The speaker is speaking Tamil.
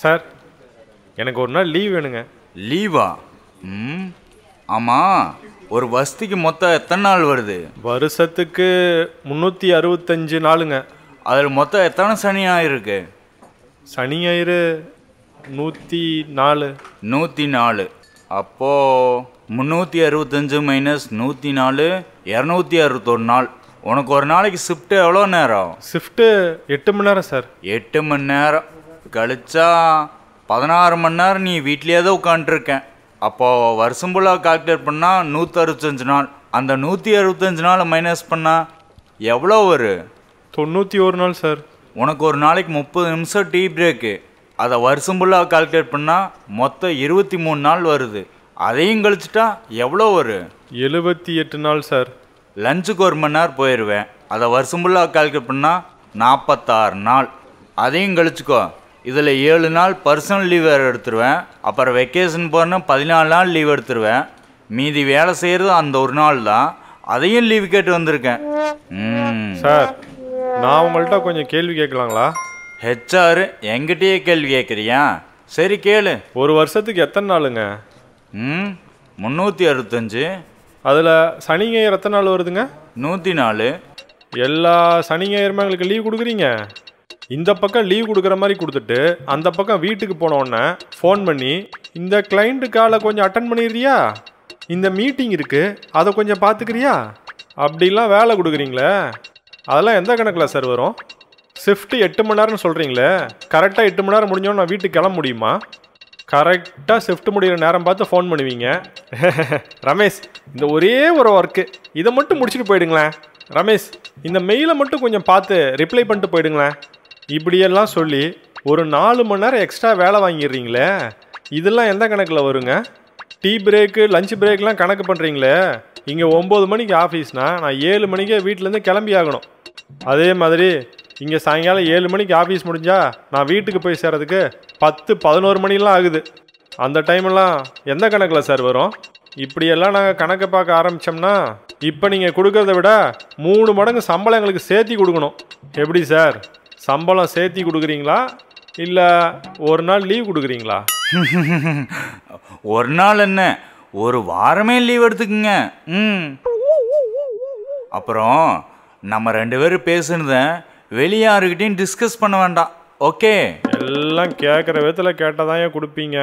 சார் எனக்கு ஒரு நாள் லீவ் வேணுங்க லீவா ம் ஆமாம் ஒரு வசதிக்கு மொத்தம் எத்தனை நாள் வருது வருஷத்துக்கு முந்நூற்றி அறுபத்தஞ்சு நாளுங்க அதில் மொத்தம் எத்தனை சனி ஆயிருக்கு சனி ஆயிரு நூற்றி நாலு நூற்றி நாலு அப்போது முந்நூற்றி அறுபத்தஞ்சு மைனஸ் நூற்றி நாலு இரநூத்தி அறுபத்தொரு நாள் உனக்கு ஒரு நாளைக்கு ஷிஃப்ட்டு எவ்வளோ நேரம் ஷிஃப்ட்டு எட்டு மணி நேரம் சார் எட்டு மணி நேரம் கழிச்சா பதினாறு மணி நேரம் நீ வீட்லேயே தான் உட்காந்துருக்கேன் அப்போது வருஷம் ஃபுல்லாக கால்குலேட் பண்ணால் நூற்றி நாள் அந்த நூற்றி அறுபத்தஞ்சு நாள் மைனஸ் பண்ணால் எவ்வளோ ஒரு தொண்ணூற்றி ஒரு நாள் சார் உனக்கு ஒரு நாளைக்கு முப்பது நிமிஷம் டீ பிரேக்கு அதை வருஷம் ஃபுல்லாக கால்குலேட் பண்ணால் மொத்தம் இருபத்தி மூணு நாள் வருது அதையும் கழிச்சிட்டா எவ்வளோ ஒரு எழுபத்தி எட்டு நாள் சார் லஞ்சுக்கு ஒரு மணி நேரம் போயிடுவேன் அதை வருஷம் ஃபுல்லாக கால்குலேட் பண்ணால் நாற்பத்தாறு நாள் அதையும் கழிச்சிக்கோ இதில் ஏழு நாள் பர்சனல் லீவ் வேறு எடுத்துருவேன் அப்புறம் வெக்கேஷன் போனால் பதினாலு நாள் லீவ் எடுத்துருவேன் மீதி வேலை செய்கிறது அந்த ஒரு நாள் தான் அதையும் லீவ் கேட்டு வந்திருக்கேன் சார் நான் உங்கள்கிட்ட கொஞ்சம் கேள்வி கேட்கலாங்களா ஹெச்ஆர் எங்கிட்டயே கேள்வி கேட்குறியா சரி கேளு ஒரு வருஷத்துக்கு எத்தனை நாளுங்க ம் முந்நூற்றி அறுபத்தஞ்சி அதில் சனி ஞாயிறு எத்தனை நாள் வருதுங்க நூற்றி நாலு எல்லா சனி ஞாயிறுமே எங்களுக்கு லீவ் கொடுக்குறீங்க இந்த பக்கம் லீவ் கொடுக்குற மாதிரி கொடுத்துட்டு அந்த பக்கம் வீட்டுக்கு போனோடனே ஃபோன் பண்ணி இந்த கிளைண்ட்டு காலை கொஞ்சம் அட்டன் பண்ணிடுறியா இந்த மீட்டிங் இருக்குது அதை கொஞ்சம் பார்த்துக்கிறியா அப்படிலாம் வேலை கொடுக்குறீங்களே அதெல்லாம் எந்த கணக்கில் சார் வரும் ஷிஃப்ட்டு எட்டு மணி நேரம்னு சொல்கிறீங்களே கரெக்டாக எட்டு மணி நேரம் முடிஞ்சோன்னு நான் வீட்டுக்கு கிளம்ப முடியுமா கரெக்டாக ஷிஃப்ட் முடிகிற நேரம் பார்த்து ஃபோன் பண்ணுவீங்க ரமேஷ் இந்த ஒரே ஒரு ஒர்க்கு இதை மட்டும் முடிச்சுட்டு போயிடுங்களேன் ரமேஷ் இந்த மெயிலை மட்டும் கொஞ்சம் பார்த்து ரிப்ளை பண்ணிட்டு போயிடுங்களேன் இப்படியெல்லாம் சொல்லி ஒரு நாலு மணி நேரம் எக்ஸ்ட்ரா வேலை வாங்கிடுறீங்களே இதெல்லாம் எந்த கணக்கில் வருங்க டீ பிரேக்கு லஞ்ச் பிரேக்லாம் கணக்கு பண்ணுறீங்களே இங்கே ஒம்பது மணிக்கு ஆஃபீஸ்னால் நான் ஏழு மணிக்கே வீட்டிலேருந்து கிளம்பி ஆகணும் அதே மாதிரி இங்கே சாயங்காலம் ஏழு மணிக்கு ஆஃபீஸ் முடிஞ்சால் நான் வீட்டுக்கு போய் சேரதுக்கு பத்து பதினோரு மணிலாம் ஆகுது அந்த டைம்லாம் எந்த கணக்கில் சார் வரும் இப்படியெல்லாம் நாங்கள் கணக்கை பார்க்க ஆரம்பித்தோம்னா இப்போ நீங்கள் கொடுக்கறத விட மூணு மடங்கு சம்பளம் எங்களுக்கு சேர்த்தி கொடுக்கணும் எப்படி சார் சம்பளம் சேர்த்தி கொடுக்குறீங்களா இல்லை ஒரு நாள் லீவ் கொடுக்குறீங்களா ஒரு நாள் என்ன ஒரு வாரமே லீவ் எடுத்துக்குங்க ம் அப்புறம் நம்ம ரெண்டு பேரும் பேசுனத வெளியாருக்கிட்டையும் டிஸ்கஸ் பண்ண வேண்டாம் ஓகே எல்லாம் கேட்குற விதத்தில் கேட்டால் தான் ஏன் கொடுப்பீங்க